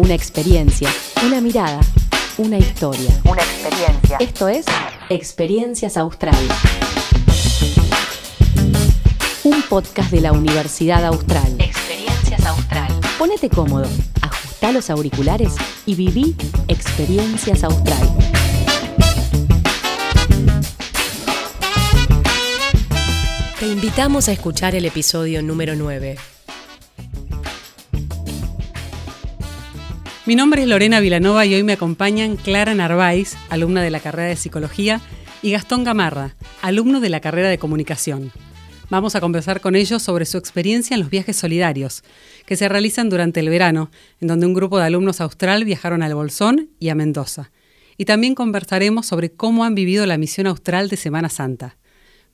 una experiencia, una mirada, una historia. Una experiencia. Esto es Experiencias Austral. Un podcast de la Universidad Austral. Experiencias Austral. Ponete cómodo, ajusta los auriculares y viví Experiencias Austral. Te invitamos a escuchar el episodio número 9 Mi nombre es Lorena Vilanova y hoy me acompañan Clara Narváez, alumna de la carrera de Psicología, y Gastón Gamarra, alumno de la carrera de Comunicación. Vamos a conversar con ellos sobre su experiencia en los viajes solidarios, que se realizan durante el verano, en donde un grupo de alumnos austral viajaron al Bolsón y a Mendoza. Y también conversaremos sobre cómo han vivido la misión austral de Semana Santa.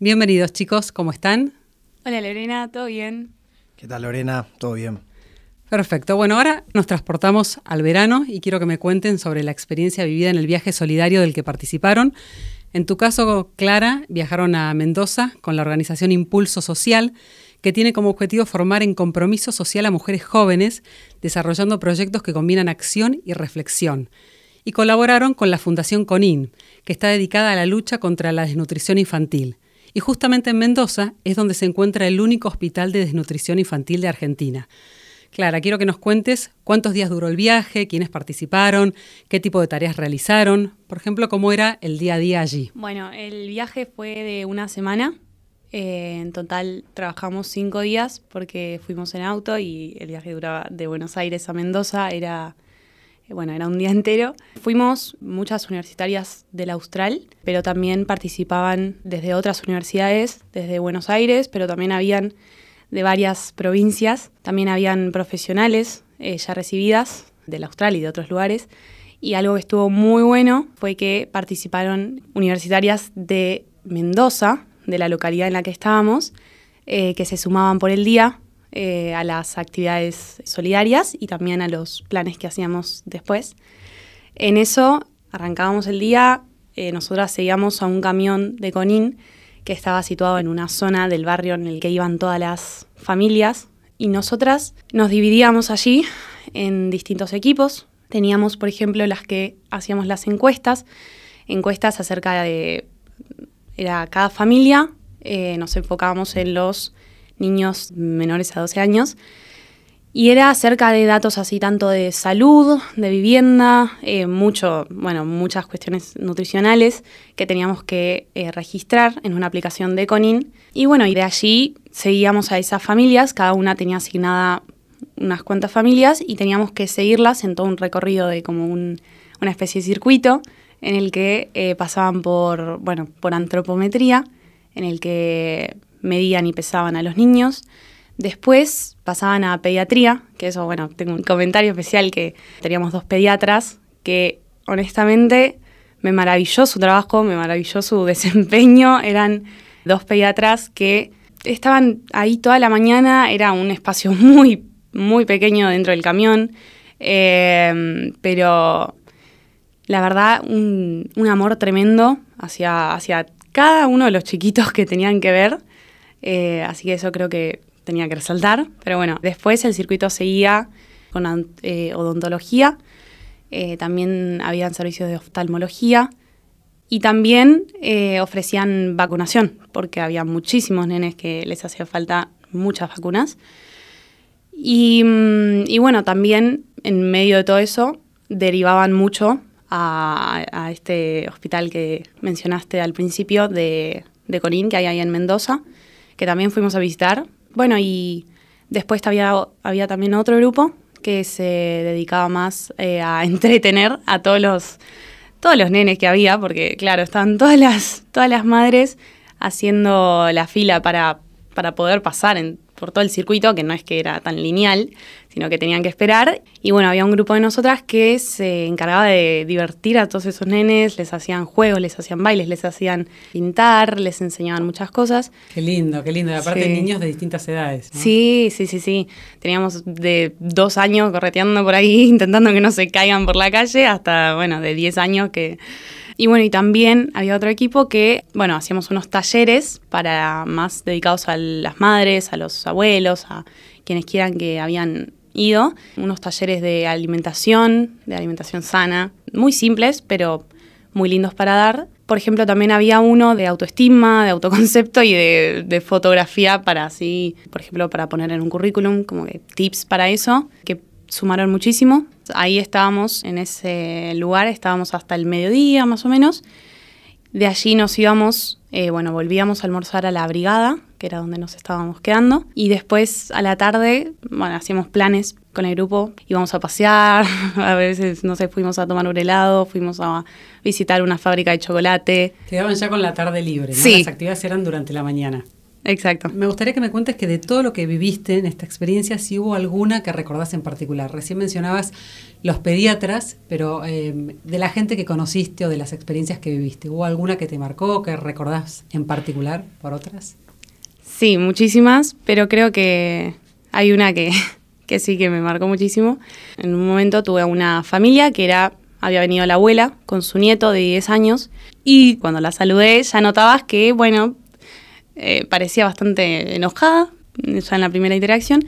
Bienvenidos chicos, ¿cómo están? Hola Lorena, ¿todo bien? ¿Qué tal Lorena? ¿Todo bien? Perfecto. Bueno, ahora nos transportamos al verano y quiero que me cuenten sobre la experiencia vivida en el viaje solidario del que participaron. En tu caso, Clara, viajaron a Mendoza con la organización Impulso Social, que tiene como objetivo formar en compromiso social a mujeres jóvenes, desarrollando proyectos que combinan acción y reflexión. Y colaboraron con la Fundación CONIN, que está dedicada a la lucha contra la desnutrición infantil. Y justamente en Mendoza es donde se encuentra el único hospital de desnutrición infantil de Argentina. Clara, quiero que nos cuentes cuántos días duró el viaje, quiénes participaron, qué tipo de tareas realizaron, por ejemplo, cómo era el día a día allí. Bueno, el viaje fue de una semana. Eh, en total trabajamos cinco días porque fuimos en auto y el viaje duraba de Buenos Aires a Mendoza, era eh, bueno, era un día entero. Fuimos muchas universitarias del Austral, pero también participaban desde otras universidades, desde Buenos Aires, pero también habían de varias provincias. También habían profesionales eh, ya recibidas de Australia y de otros lugares. Y algo que estuvo muy bueno fue que participaron universitarias de Mendoza, de la localidad en la que estábamos, eh, que se sumaban por el día eh, a las actividades solidarias y también a los planes que hacíamos después. En eso arrancábamos el día, nosotras seguíamos a un camión de Conin que estaba situado en una zona del barrio en el que iban todas las familias y nosotras nos dividíamos allí en distintos equipos. Teníamos, por ejemplo, las que hacíamos las encuestas, encuestas acerca de era cada familia, eh, nos enfocábamos en los niños menores a 12 años y era acerca de datos así tanto de salud, de vivienda, eh, muchas cuestiones nutricionales que teníamos que eh, registrar en una aplicación de Conin. Y bueno, y de allí seguíamos a esas familias, cada una tenía asignada unas cuantas familias y teníamos que seguirlas en todo un recorrido de como un, una especie de circuito en el que eh, pasaban por antropometría, en el que medían y pesaban a los niños Después pasaban a pediatría, que eso, bueno, tengo un comentario especial que teníamos dos pediatras que honestamente me maravilló su trabajo, me maravilló su desempeño. Eran dos pediatras que estaban ahí toda la mañana, era un espacio muy, muy pequeño dentro del camión, em, pero la verdad, un, amor tremendo hacia, hacia cada uno de los chiquitos que tenían que ver. Eh, así que eso creo que tenía que resaltar. Pero bueno, después el circuito seguía con eh, odontología, eh, también habían servicios de oftalmología y también eh, ofrecían vacunación, porque había muchísimos nenes que les hacía falta muchas vacunas. Y, mm, bueno, también en medio de todo eso derivaban mucho a, este hospital que mencionaste al principio de, de Colín, que hay ahí en Mendoza, que también fuimos a visitar bueno, y después había, había también otro grupo que se dedicaba más eh, a entretener a todos los, todos los nenes que había, porque claro, estaban todas las, todas las madres haciendo la fila para, para poder pasar en, por todo el circuito, que no es que era tan lineal, sino que tenían que esperar. Y bueno, había un grupo de nosotras que se encargaba de divertir a todos esos nenes, les hacían juegos, les hacían bailes, les hacían pintar, les enseñaban muchas cosas. Qué lindo, qué lindo. Y aparte niños de distintas edades. Sí, sí, sí, sí. Teníamos de dos años correteando por ahí, intentando que no se caigan por la calle, hasta, bueno, de diez años que y bueno, y también había otro equipo que, bueno, hacíamos unos talleres para más dedicados a las madres, a los abuelos, a quienes quieran que habían ido. Unos talleres de alimentación, de alimentación sana, muy simples, pero muy lindos para dar. Por ejemplo, también había uno de autoestima, de autoconcepto y de, fotografía para así, por ejemplo, para poner en un currículum, como que tips para eso, que sumaron muchísimo. Ahí estábamos en ese lugar, estábamos hasta el mediodía más o menos. De allí nos íbamos, eh, bueno, volvíamos a almorzar a la brigada, que era donde nos estábamos quedando. Y después a la tarde, bueno, hacíamos planes con el grupo, íbamos a pasear, a veces, no sé, fuimos a tomar un helado, fuimos a visitar una fábrica de chocolate. Quedaban ya con la tarde libre, Las actividades eran durante la mañana. Exacto. Me gustaría que me cuentes que de todo lo que viviste en esta experiencia, si hubo alguna que recordás en particular. Recién mencionabas los pediatras, pero em, de la gente que conociste o de las experiencias que viviste, ¿hubo alguna que te marcó, que recordás en particular por otras? Sí, muchísimas, pero creo que hay una que, que sí que me marcó muchísimo. En un momento tuve una familia que era había venido la abuela con su nieto de 10 años y cuando la saludé ya notabas que, bueno, eh, parecía bastante enojada, ya en la primera interacción.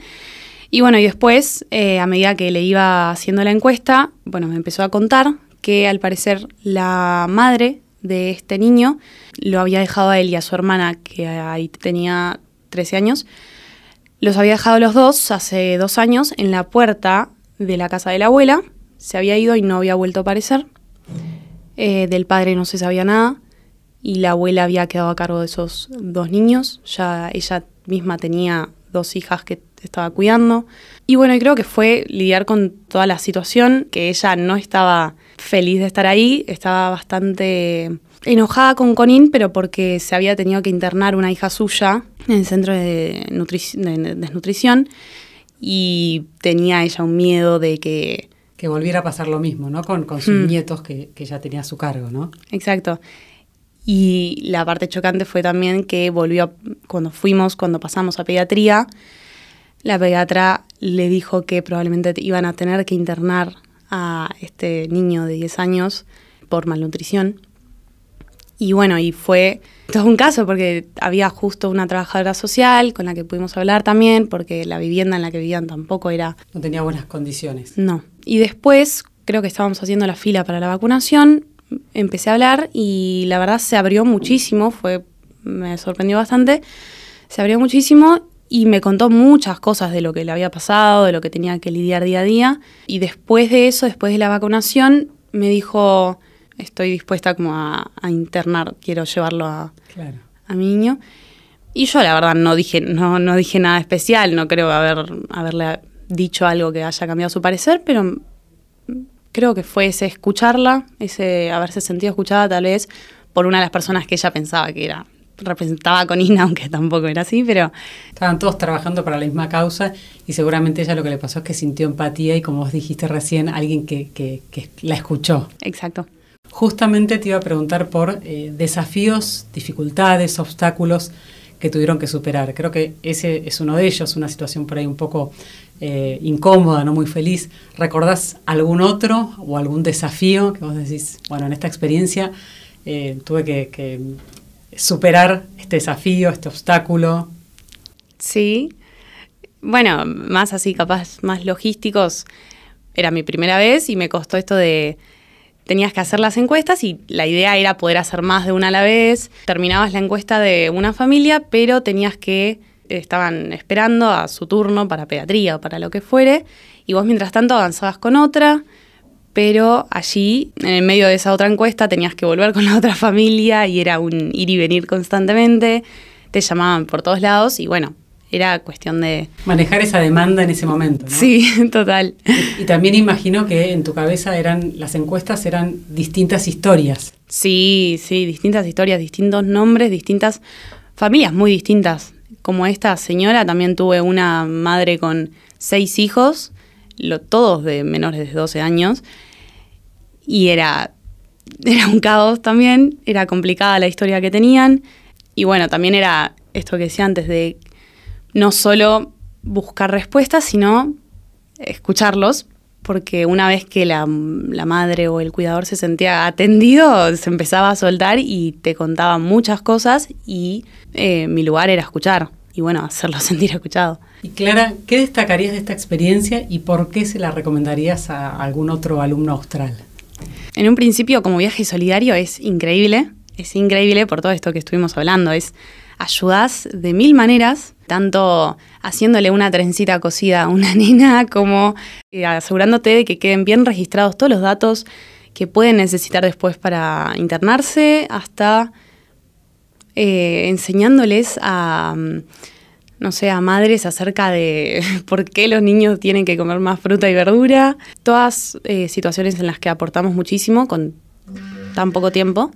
Y bueno, y después, eh, a medida que le iba haciendo la encuesta, bueno, me empezó a contar que al parecer la madre de este niño lo había dejado a él y a su hermana, que ahí tenía 13 años, los había dejado los dos hace dos años en la puerta de la casa de la abuela, se había ido y no había vuelto a aparecer, eh, del padre no se sabía nada, y la abuela había quedado a cargo de esos dos niños. Ya ella misma tenía dos hijas que estaba cuidando. Y bueno, creo que fue lidiar con toda la situación, que ella no estaba feliz de estar ahí, estaba bastante enojada con Conin, pero porque se había tenido que internar una hija suya en el centro de, desnutrición y tenía ella un miedo de que... Que volviera a pasar lo mismo, ¿no? Con, sus mm. nietos que, que ella tenía a su cargo, ¿no? Exacto. Y la parte chocante fue también que volvió, cuando fuimos, cuando pasamos a pediatría, la pediatra le dijo que probablemente iban a tener que internar a este niño de 10 años por malnutrición. Y bueno, y fue todo un caso porque había justo una trabajadora social con la que pudimos hablar también, porque la vivienda en la que vivían tampoco era... No tenía buenas condiciones. No. Y después, creo que estábamos haciendo la fila para la vacunación empecé a hablar y la verdad se abrió muchísimo, fue, me sorprendió bastante, se abrió muchísimo y me contó muchas cosas de lo que le había pasado, de lo que tenía que lidiar día a día. Y después de eso, después de la vacunación, me dijo, estoy dispuesta como a, internar, quiero llevarlo a, a, mi niño. Y yo la verdad no dije, no, no dije nada especial, no creo haber, haberle dicho algo que haya cambiado su parecer, pero creo que fue ese escucharla, ese haberse sentido escuchada tal vez por una de las personas que ella pensaba que era representaba con Ina, aunque tampoco era así, pero... Estaban todos trabajando para la misma causa y seguramente ella lo que le pasó es que sintió empatía y como vos dijiste recién, alguien que, la escuchó. Exacto. Justamente te iba a preguntar por eh, desafíos, dificultades, obstáculos que tuvieron que superar. Creo que ese es uno de ellos, una situación por ahí un poco eh, incómoda, no muy feliz, ¿recordás algún otro o algún desafío que vos decís, bueno, en esta experiencia eh, tuve que superar este desafío, este obstáculo? Sí, bueno, más así, capaz, más logísticos. Era mi primera vez y me costó esto de tenías que hacer las encuestas y la idea era poder hacer más de una a la vez. Terminabas la encuesta de una familia, pero tenías que estaban esperando a su turno para pediatría o para lo que fuere, y vos mientras tanto avanzabas con otra, pero allí, en el medio de esa otra encuesta, tenías que volver con la otra familia y era un ir y venir constantemente, te llamaban por todos lados y bueno, era cuestión de... Manejar esa demanda en ese momento. Sí, total. y, también imagino que en tu cabeza eran, las encuestas eran distintas historias. Sí, sí, distintas historias, distintos nombres, distintas familias muy distintas como esta señora, también tuve una madre con seis hijos, todos de menores de 12 años, y era, era un caos también, era complicada la historia que tenían, y bueno, también era esto que decía antes de no solo buscar respuestas, sino escucharlos, porque una vez que la, madre o el cuidador se sentía atendido, se empezaba a soltar y te contaba muchas cosas y eh, mi lugar era escuchar y bueno, hacerlo sentir escuchado. Y Clara, ¿qué destacarías de esta experiencia y por qué se la recomendarías a algún otro alumno austral? En un principio, como viaje solidario, es increíble, es increíble por todo esto que estuvimos hablando, es ayudás de mil maneras, tanto haciéndole una trencita cocida a una nena como eh, asegurándote de que queden bien registrados todos los datos que pueden necesitar después para internarse, hasta eh, enseñándoles a, mm, no sé, a madres acerca de por qué los niños tienen que comer más fruta y verdura. Todas eh, situaciones en las que aportamos muchísimo con tan poco tiempo.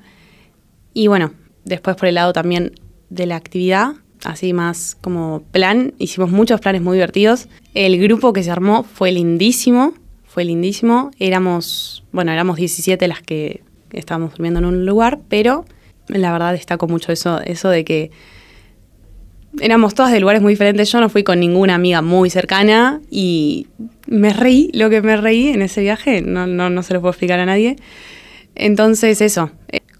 Y bueno, después por el lado también de la actividad, así más como plan. Hicimos muchos planes muy divertidos. El grupo que se armó fue lindísimo, fue lindísimo. Éramos, bueno, éramos 17 las que estábamos durmiendo en un lugar, pero la verdad destaco mucho eso, eso de que éramos todas de lugares muy diferentes. Yo no fui con ninguna amiga muy cercana y me reí, lo que me reí en ese viaje, no, no, no se lo puedo explicar a nadie. Entonces eso,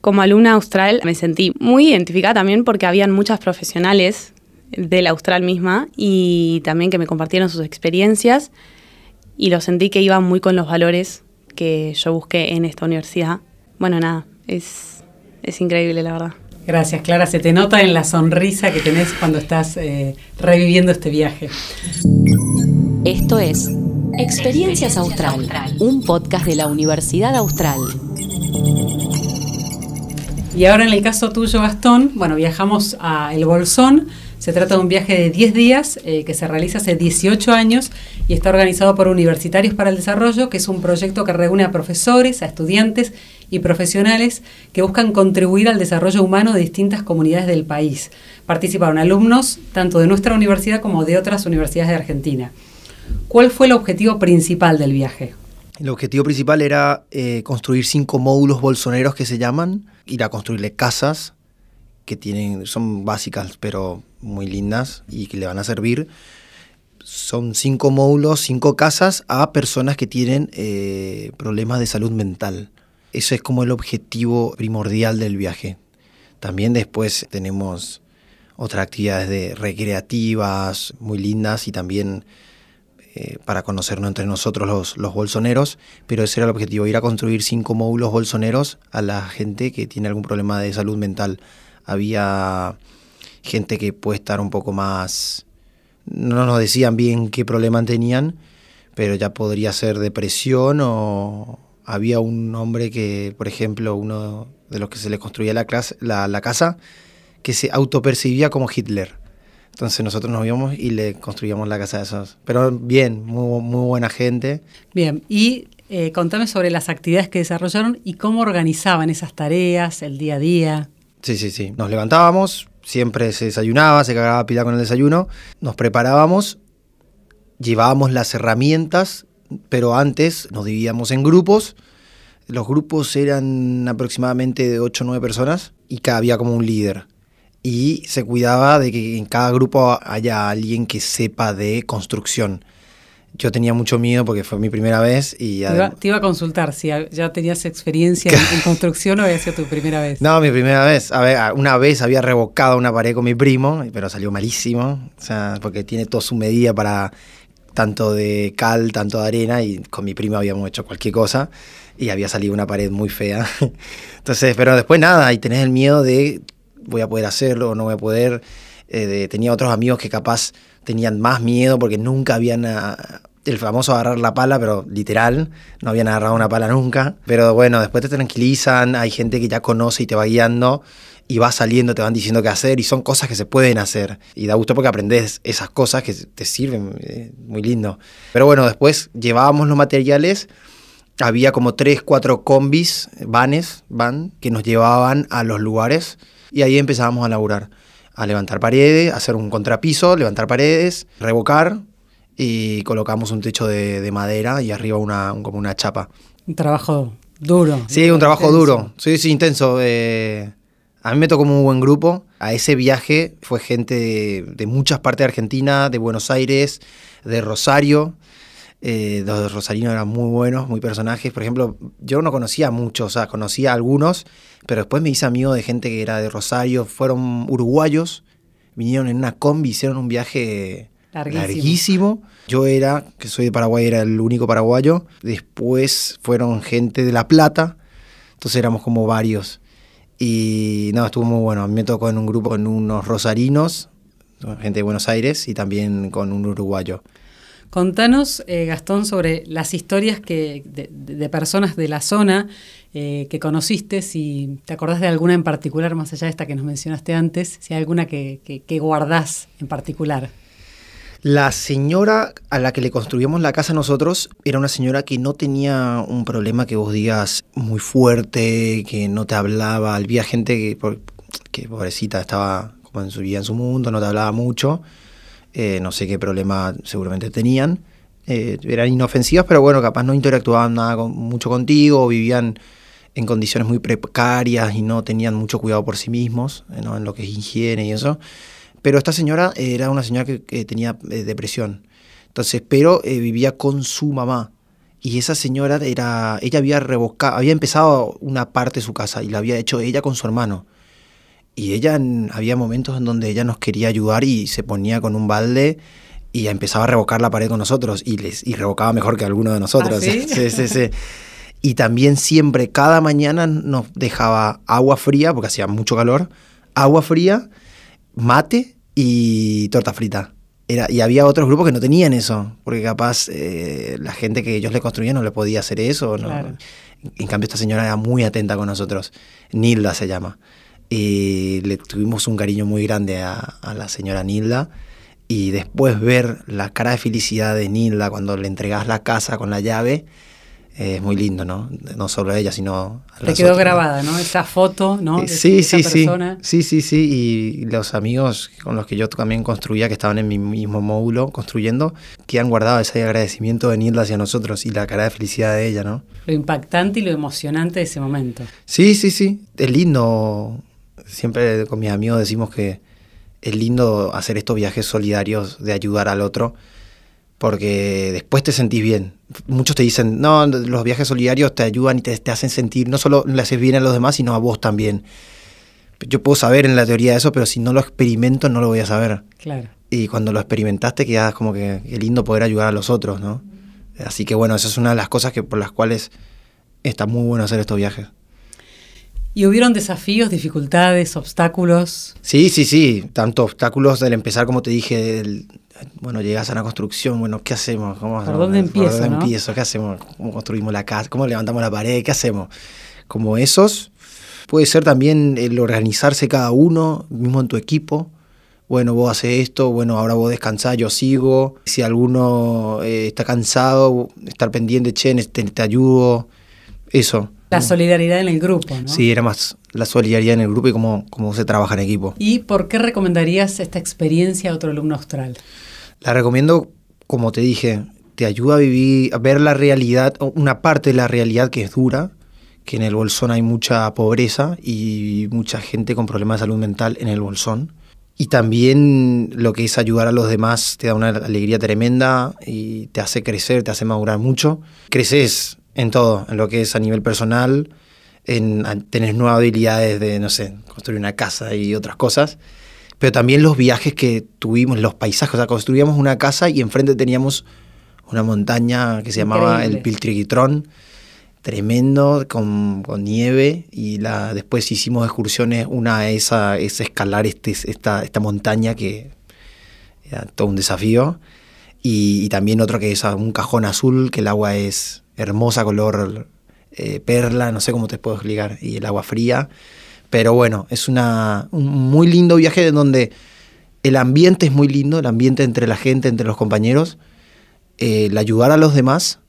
como alumna austral me sentí muy identificada también porque habían muchas profesionales del austral misma y también que me compartieron sus experiencias y lo sentí que iban muy con los valores que yo busqué en esta universidad. Bueno, nada, es, increíble la verdad. Gracias, Clara. Se te nota en la sonrisa que tenés cuando estás eh, reviviendo este viaje. Esto es Experiencias Austral, un podcast de la Universidad Austral. Y ahora en el caso tuyo, Gastón, bueno, viajamos a El Bolsón. Se trata de un viaje de 10 días eh, que se realiza hace 18 años y está organizado por Universitarios para el Desarrollo, que es un proyecto que reúne a profesores, a estudiantes y profesionales que buscan contribuir al desarrollo humano de distintas comunidades del país. Participaron alumnos tanto de nuestra universidad como de otras universidades de Argentina. ¿Cuál fue el objetivo principal del viaje? El objetivo principal era eh, construir cinco módulos bolsoneros que se llaman, ir a construirle casas que tienen, son básicas pero muy lindas y que le van a servir. Son cinco módulos, cinco casas a personas que tienen eh, problemas de salud mental. Eso es como el objetivo primordial del viaje. También después tenemos otras actividades recreativas muy lindas y también eh, para conocernos entre nosotros los, bolsoneros, pero ese era el objetivo, ir a construir cinco módulos bolsoneros a la gente que tiene algún problema de salud mental. Había gente que puede estar un poco más... No nos decían bien qué problema tenían, pero ya podría ser depresión o... Había un hombre que, por ejemplo, uno de los que se le construía la, la casa, que se autopercibía como Hitler. Entonces nosotros nos íbamos y le construíamos la casa de esos. Pero bien, muy, buena gente. Bien, y eh, contame sobre las actividades que desarrollaron y cómo organizaban esas tareas, el día a día. Sí, sí, sí. Nos levantábamos, siempre se desayunaba, se cagaba pila con el desayuno, nos preparábamos, llevábamos las herramientas, pero antes nos dividíamos en grupos. Los grupos eran aproximadamente de 8 o 9 personas y cada había como un líder y se cuidaba de que en cada grupo haya alguien que sepa de construcción. Yo tenía mucho miedo porque fue mi primera vez y... Te iba, a consultar si ya tenías experiencia en, construcción o había sido tu primera vez. No, mi primera vez. A ver, una vez había revocado una pared con mi primo, pero salió malísimo, o sea, porque tiene toda su medida para tanto de cal, tanto de arena, y con mi primo habíamos hecho cualquier cosa y había salido una pared muy fea. Entonces, pero después nada, y tenés el miedo de voy a poder hacerlo o no voy a poder. Eh, tenía otros amigos que capaz tenían más miedo porque nunca habían... Ah, el famoso agarrar la pala, pero literal, no habían agarrado una pala nunca. Pero bueno, después te tranquilizan, hay gente que ya conoce y te va guiando y va saliendo, te van diciendo qué hacer y son cosas que se pueden hacer. Y da gusto porque aprendes esas cosas que te sirven, eh, muy lindo. Pero bueno, después llevábamos los materiales había como tres, cuatro combis, vanes, van, que nos llevaban a los lugares y ahí empezábamos a laburar, a levantar paredes, hacer un contrapiso, levantar paredes, revocar y colocamos un techo de, madera y arriba una, como una chapa. Un trabajo duro. Sí, un trabajo duro. Sí, sí, intenso. Eh, a mí me tocó un buen grupo. A ese viaje fue gente de muchas partes de Argentina, de Buenos Aires, de Rosario. Eh, los rosarinos eran muy buenos, muy personajes. Por ejemplo, yo no conocía muchos, o sea, conocía algunos, pero después me hice amigo de gente que era de Rosario, fueron uruguayos, vinieron en una combi, hicieron un viaje larguísimo. larguísimo. Yo era, que soy de Paraguay, era el único paraguayo. Después fueron gente de La Plata, entonces éramos como varios. Y no, estuvo muy bueno. A mí me tocó en un grupo con unos rosarinos, gente de Buenos Aires, y también con un uruguayo. Contanos, eh, Gastón, sobre las historias que, de, personas de la zona eh, que conociste, si te acordás de alguna en particular, más allá de esta que nos mencionaste antes, si hay alguna que, que, guardás en particular. La señora a la que le construimos la casa nosotros era una señora que no tenía un problema que vos digas muy fuerte, que no te hablaba. Había gente que, que pobrecita estaba como en su vida, en su mundo, no te hablaba mucho. Eh, no sé qué problema seguramente tenían. Eh, eran inofensivas, pero bueno, capaz no interactuaban nada mucho contigo, vivían en condiciones muy precarias y no tenían mucho cuidado por sí mismos, eh, en lo que es higiene y eso. Pero esta señora era una señora que, tenía depresión. Entonces, pero vivía con su mamá. Y esa señora era, ella había revocado, había empezado una parte de su casa y la había hecho ella con su hermano y ella había momentos en donde ella nos quería ayudar y se ponía con un balde y empezaba a revocar la pared con nosotros y les y revocaba mejor que alguno de nosotros. ¿Ah, sí? Y también siempre cada mañana nos dejaba agua fría porque hacía mucho calor, agua fría, mate y torta frita. Era, y había otros grupos que no tenían eso, porque capaz eh, la gente que ellos le construían no le podía hacer eso. En cambio, esta señora era muy atenta con nosotros. Nilda se llama y le tuvimos un cariño muy grande a, la señora Nilda. Y después ver la cara de felicidad de Nilda cuando le entregas la casa con la llave, es muy lindo, ¿no? No solo a ella, sino a Te quedó grabada, ¿no? Esa foto, ¿no? Eh, de sí, sí, persona. sí. Sí, sí, sí. Y los amigos con los que yo también construía, que estaban en mi mismo módulo construyendo, que han guardado ese agradecimiento de Nilda hacia nosotros y la cara de felicidad de ella, ¿no? Lo impactante y lo emocionante de ese momento. Sí, sí, sí. Es lindo siempre con mis amigos decimos que es lindo hacer estos viajes solidarios de ayudar al otro, porque después te sentís bien. Muchos te dicen, no, los viajes solidarios te ayudan y te, hacen sentir, no solo le haces bien a los demás, sino a vos también. Yo puedo saber en la teoría de eso, pero si no lo experimento no lo voy a saber. Claro. Y cuando lo experimentaste quedas como que es lindo poder ayudar a los otros, ¿no? Así que bueno, esa es una de las cosas que, por las cuales está muy bueno hacer estos viajes. ¿Y hubieron desafíos, dificultades, obstáculos? Sí, sí, sí, tanto obstáculos del empezar, como te dije, bueno, llegas a la construcción, bueno, ¿qué hacemos? ¿Cómo, ¿Por dónde empiezo? ¿Por dónde ¿Qué hacemos? ¿Cómo construimos la casa? ¿Cómo levantamos la pared? ¿Qué hacemos? Como esos. Puede ser también el organizarse cada uno, mismo en tu equipo. Bueno, vos haces esto, bueno, ahora vos descansás, yo sigo. Si alguno eh, está cansado, estar pendiente, che, te ayudo. Eso. La solidaridad en el grupo, ¿no? Sí, era más la solidaridad en el grupo y cómo, cómo se trabaja en equipo. ¿Y por qué recomendarías esta experiencia a otro alumno austral? La recomiendo, como te dije, te ayuda a vivir, a ver la realidad, una parte de la realidad que es dura, que en el Bolsón hay mucha pobreza y mucha gente con problemas de salud mental en el Bolsón. Y también lo que es ayudar a los demás te da una alegría tremenda y te hace crecer, te hace madurar mucho. Creces en todo, en lo que es a nivel personal, en tener nuevas habilidades de, no sé, construir una casa y otras cosas, pero también los viajes que tuvimos, los paisajes, o sea, construíamos una casa y enfrente teníamos una montaña que se llamaba el Piltriquitrón, tremendo, con, nieve, y la, después hicimos excursiones, una esa es escalar este, esta, esta montaña que era todo un desafío, y, y también otro que es un cajón azul, que el agua es hermosa color eh, perla, no sé cómo te puedo explicar, y el agua fría. Pero bueno, es una, un muy lindo viaje en donde el ambiente es muy lindo, el ambiente entre la gente, entre los compañeros, eh, el ayudar a los demás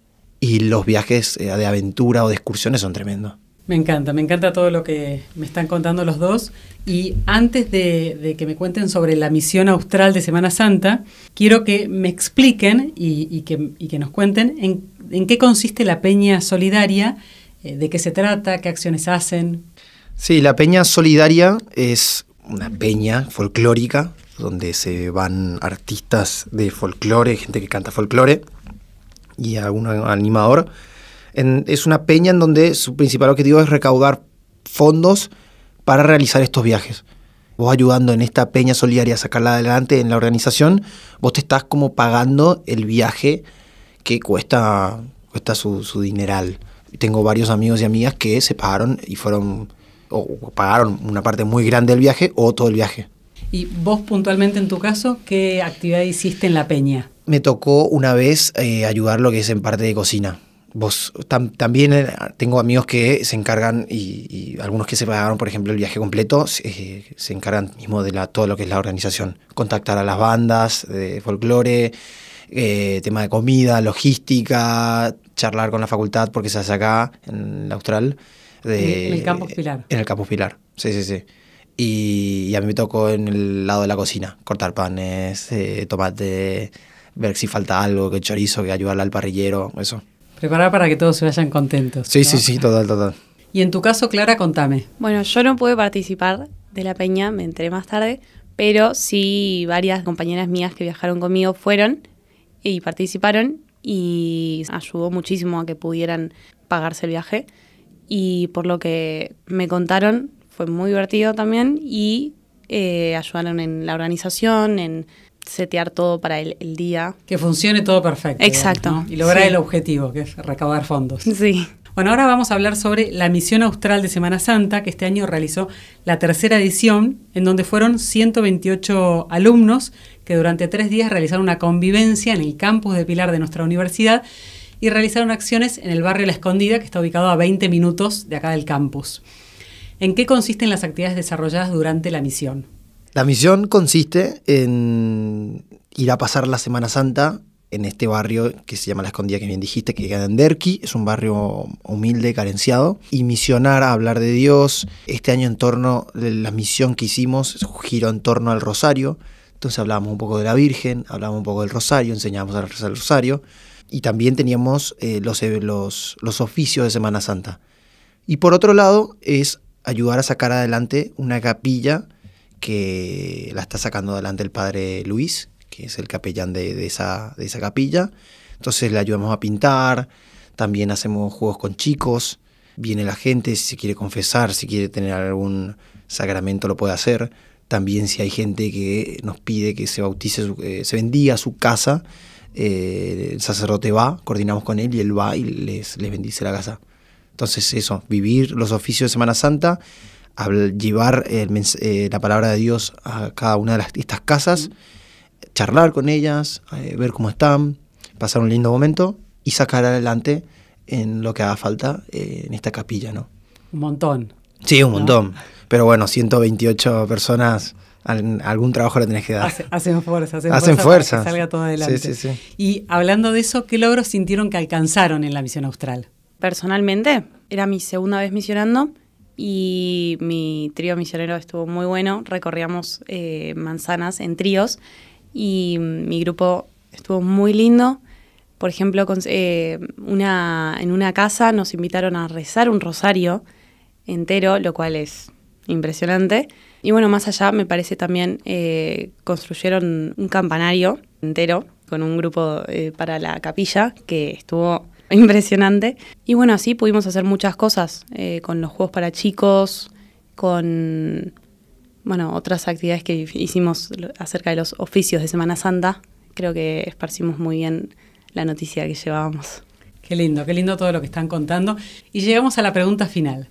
y los viajes eh, de aventura o de excursiones son tremendos. Me encanta, me encanta todo lo que me están contando los dos. Y antes de, que me cuenten sobre la misión austral de Semana Santa, quiero que me expliquen y, que, que nos cuenten en en qué consiste la Peña Solidaria, eh, de qué se trata, qué acciones hacen. Sí, la Peña Solidaria es una peña folclórica donde se van artistas de folclore, gente que canta folclore y algún animador. es una peña en donde su principal objetivo es recaudar fondos para realizar estos viajes. Vos ayudando en esta peña solidaria a sacarla adelante en la organización, vos te estás como pagando el viaje que cuesta, cuesta su, su dineral. Tengo varios amigos y amigas que se pagaron y fueron, o pagaron una parte muy grande del viaje o todo el viaje. ¿Y vos puntualmente en tu caso, qué actividad hiciste en la peña? Me tocó una vez eh, ayudar lo que es en parte de cocina. Vos también eh, tengo amigos que se encargan y, algunos que se pagaron, por ejemplo, el viaje completo, eh, se encargan mismo de la, todo lo que es la organización. Contactar a las bandas de folclore, eh, tema de comida, logística, charlar con la facultad porque se hace acá, en la Austral. en el Campus Pilar. En el Campus Pilar, sí, sí, sí. Y, a mí me tocó en el lado de la cocina, cortar panes, eh, tomate, ver si falta algo, que chorizo, que ayudarle al parrillero, eso. Preparar para que todos se vayan contentos. Sí, sí, sí, total, total. Y en tu caso, Clara, contame. Bueno, yo no pude participar de la peña, me enteré más tarde, pero sí varias compañeras mías que viajaron conmigo fueron y participaron y ayudó muchísimo a que pudieran pagarse el viaje. Y por lo que me contaron, fue muy divertido también y eh, ayudaron en la organización, en setear todo para el, día. Que funcione todo perfecto. Exacto. Y lograr el objetivo, que es recaudar fondos. Sí. Bueno, ahora vamos a hablar sobre la misión austral de Semana Santa, que este año realizó la tercera edición, en donde fueron 128 alumnos que durante tres días realizaron una convivencia en el campus de Pilar de nuestra universidad y realizaron acciones en el barrio La Escondida, que está ubicado a 20 minutos de acá del campus. ¿En qué consisten las actividades desarrolladas durante la misión? La misión consiste en ir a pasar la Semana Santa en este barrio que se llama La Escondida, que bien dijiste, que queda en Derqui, es un barrio humilde, carenciado, y misionar, a hablar de Dios. Este año en torno, la misión que hicimos giró en torno al Rosario, entonces hablábamos un poco de la Virgen, hablábamos un poco del rosario, enseñábamos a rezar el rosario y también teníamos eh, eh, los, los, oficios de Semana Santa. Y por otro lado es ayudar a sacar adelante una capilla que la está sacando adelante el padre Luis, que es el capellán de, esa, capilla. Entonces le ayudamos a pintar, también hacemos juegos con chicos, viene la gente, si quiere confesar, si quiere tener algún sacramento lo puede hacer también si hay gente que nos pide que se bautice, eh, se bendiga su casa, eh, el sacerdote va, coordinamos con él y él va y les, les bendice la casa. Entonces eso, vivir los oficios de Semana Santa, llevar eh, la palabra de Dios a cada una de estas casas, charlar con ellas, ver cómo están, pasar un lindo momento y sacar adelante en lo que haga falta en esta capilla, ¿no? Un montón. Sí, un montón. Pero bueno, 128 personas, algún trabajo le tenés que dar. hacen fuerza, hacen, fuerza. salga todo adelante. Sí, sí, sí. Y hablando de eso, ¿qué logros sintieron que alcanzaron en la misión austral? Personalmente, era mi segunda vez misionando y mi trío misionero estuvo muy bueno. Recorríamos eh, manzanas en tríos y mm, mi grupo estuvo muy lindo. Por ejemplo, eh, una, en una casa nos invitaron a rezar un rosario entero, lo cual es impresionante. Y bueno, más allá me parece también eh, construyeron un campanario entero con un grupo eh, para la capilla que estuvo impresionante. Y bueno, así pudimos hacer muchas cosas eh, con los juegos para chicos, con bueno, otras actividades que hicimos acerca de los oficios de Semana Santa. Creo que esparcimos muy bien la noticia que llevábamos. Qué lindo, qué lindo todo lo que están contando. Y llegamos a la pregunta final.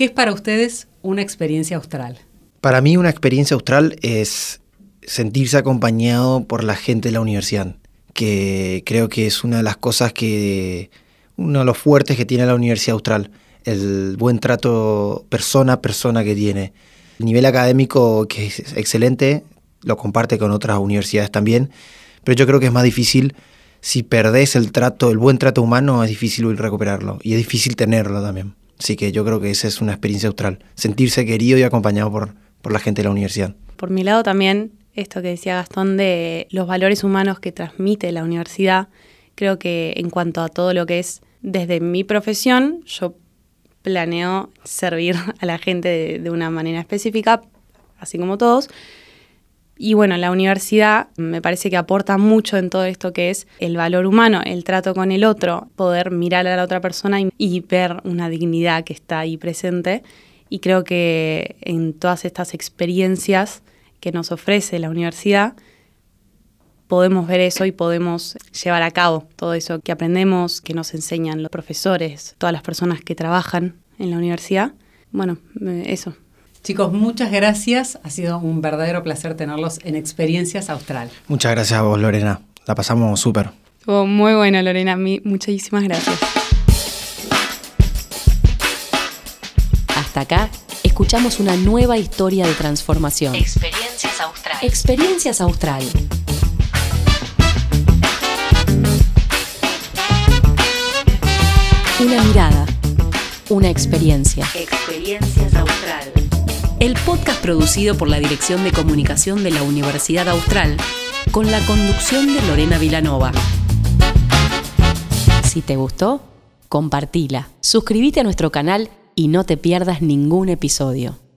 ¿Qué es para ustedes una experiencia austral? Para mí una experiencia austral es sentirse acompañado por la gente de la universidad, que creo que es una de las cosas que, uno de los fuertes que tiene la Universidad Austral, el buen trato persona a persona que tiene. El nivel académico que es excelente, lo comparte con otras universidades también, pero yo creo que es más difícil si perdés el trato, el buen trato humano, es difícil recuperarlo y es difícil tenerlo también. Así que yo creo que esa es una experiencia austral, sentirse querido y acompañado por, la gente de la universidad. Por mi lado también, esto que decía Gastón de los valores humanos que transmite la universidad, creo que en cuanto a todo lo que es desde mi profesión, yo planeo servir a la gente de una manera específica, así como todos, y bueno, la universidad me parece que aporta mucho en todo esto que es el valor humano, el trato con el otro, poder mirar a la otra persona y, ver una dignidad que está ahí presente. Y creo que en todas estas experiencias que nos ofrece la universidad, podemos ver eso y podemos llevar a cabo todo eso que aprendemos, que nos enseñan los profesores, todas las personas que trabajan en la universidad. Bueno, eh, eso. Chicos, muchas gracias. Ha sido un verdadero placer tenerlos en Experiencias Austral. Muchas gracias a vos, Lorena. La pasamos súper. muy bueno, Lorena. Muchísimas gracias. Hasta acá, escuchamos una nueva historia de transformación. Experiencias Austral. Experiencias Austral. Una mirada. Una experiencia. Experiencias Austral el podcast producido por la Dirección de Comunicación de la Universidad Austral con la conducción de Lorena Vilanova. Si te gustó, compartila, suscríbete a nuestro canal y no te pierdas ningún episodio.